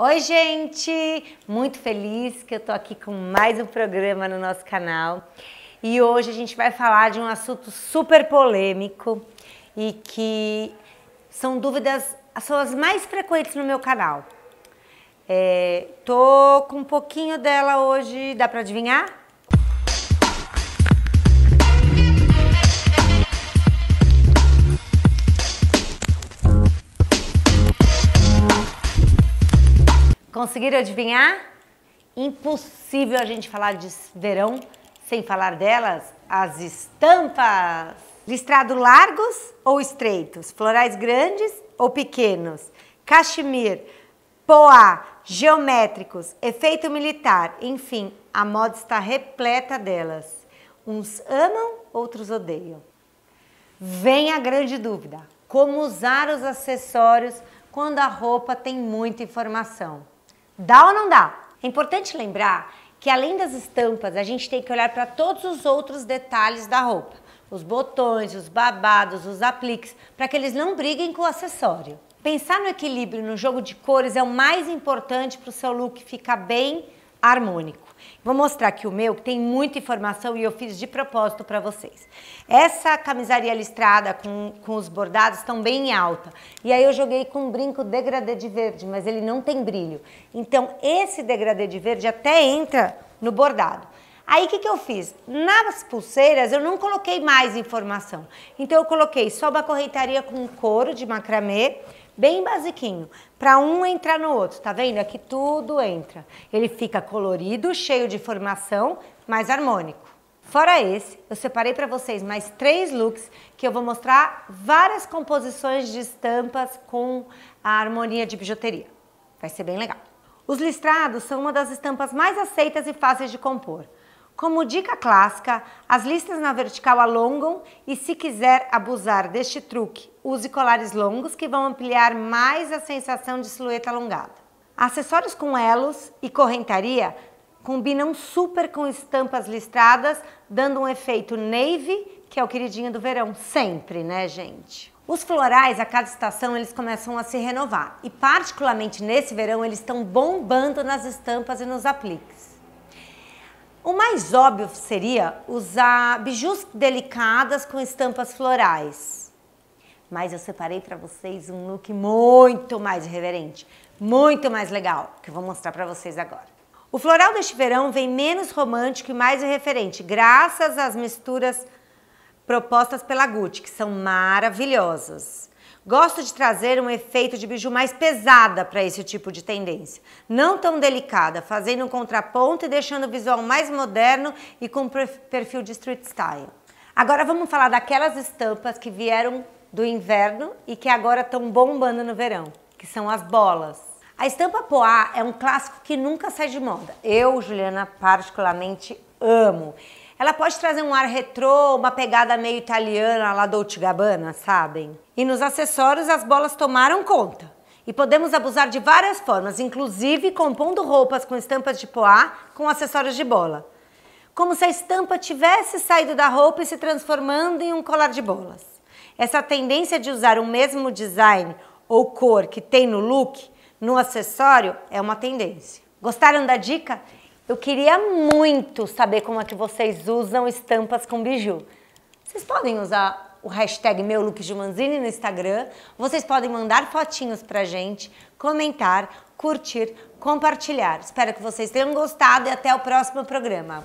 Oi, gente! Muito feliz que eu tô aqui com mais um programa no nosso canal. E hoje a gente vai falar de um assunto super polêmico e que são dúvidas, são as mais frequentes no meu canal. É, tô com um pouquinho dela hoje, dá para adivinhar? Conseguiram adivinhar? Impossível a gente falar de verão sem falar delas, as estampas. Listrado largos ou estreitos, florais grandes ou pequenos, cachemir, poá, geométricos, efeito militar, enfim, a moda está repleta delas. Uns amam, outros odeiam. Vem a grande dúvida: como usar os acessórios quando a roupa tem muita informação? Dá ou não dá? É importante lembrar que além das estampas, a gente tem que olhar para todos os outros detalhes da roupa. Os botões, os babados, os apliques, para que eles não briguem com o acessório. Pensar no equilíbrio no jogo de cores é o mais importante para o seu look ficar bem harmônico. Vou mostrar aqui o meu, que tem muita informação e eu fiz de propósito para vocês. Essa camisaria listrada com, com os bordados estão bem em alta. E aí eu joguei com um brinco degradê de verde, mas ele não tem brilho. Então esse degradê de verde até entra no bordado. Aí o que, que eu fiz? Nas pulseiras eu não coloquei mais informação. Então eu coloquei só uma correntaria com couro de macramê, bem basiquinho, para um entrar no outro, tá vendo? Aqui é tudo entra. Ele fica colorido, cheio de formação, mais harmônico. Fora esse, eu separei para vocês mais três looks que eu vou mostrar várias composições de estampas com a harmonia de bijuteria. Vai ser bem legal. Os listrados são uma das estampas mais aceitas e fáceis de compor. Como dica clássica, as listas na vertical alongam e se quiser abusar deste truque Use colares longos que vão ampliar mais a sensação de silhueta alongada. Acessórios com elos e correntaria combinam super com estampas listradas, dando um efeito navy, que é o queridinho do verão, sempre, né, gente? Os florais, a cada estação, eles começam a se renovar. E particularmente nesse verão, eles estão bombando nas estampas e nos apliques. O mais óbvio seria usar bijus delicadas com estampas florais. Mas eu separei para vocês um look muito mais reverente, muito mais legal, que eu vou mostrar para vocês agora. O floral deste verão vem menos romântico e mais irreverente, graças às misturas propostas pela Gucci, que são maravilhosas. Gosto de trazer um efeito de biju mais pesada para esse tipo de tendência, não tão delicada, fazendo um contraponto e deixando o visual mais moderno e com perfil de street style. Agora vamos falar daquelas estampas que vieram do inverno e que agora estão bombando no verão, que são as bolas. A estampa poá é um clássico que nunca sai de moda. Eu, Juliana, particularmente amo. Ela pode trazer um ar retrô, uma pegada meio italiana, lá Dolce Gabbana, sabem? E nos acessórios as bolas tomaram conta. E podemos abusar de várias formas, inclusive compondo roupas com estampas de poá com acessórios de bola. Como se a estampa tivesse saído da roupa e se transformando em um colar de bolas. Essa tendência de usar o mesmo design ou cor que tem no look, no acessório, é uma tendência. Gostaram da dica? Eu queria muito saber como é que vocês usam estampas com biju. Vocês podem usar o hashtag meu look Jumanzini no Instagram. Vocês podem mandar fotinhos pra gente, comentar, curtir, compartilhar. Espero que vocês tenham gostado e até o próximo programa.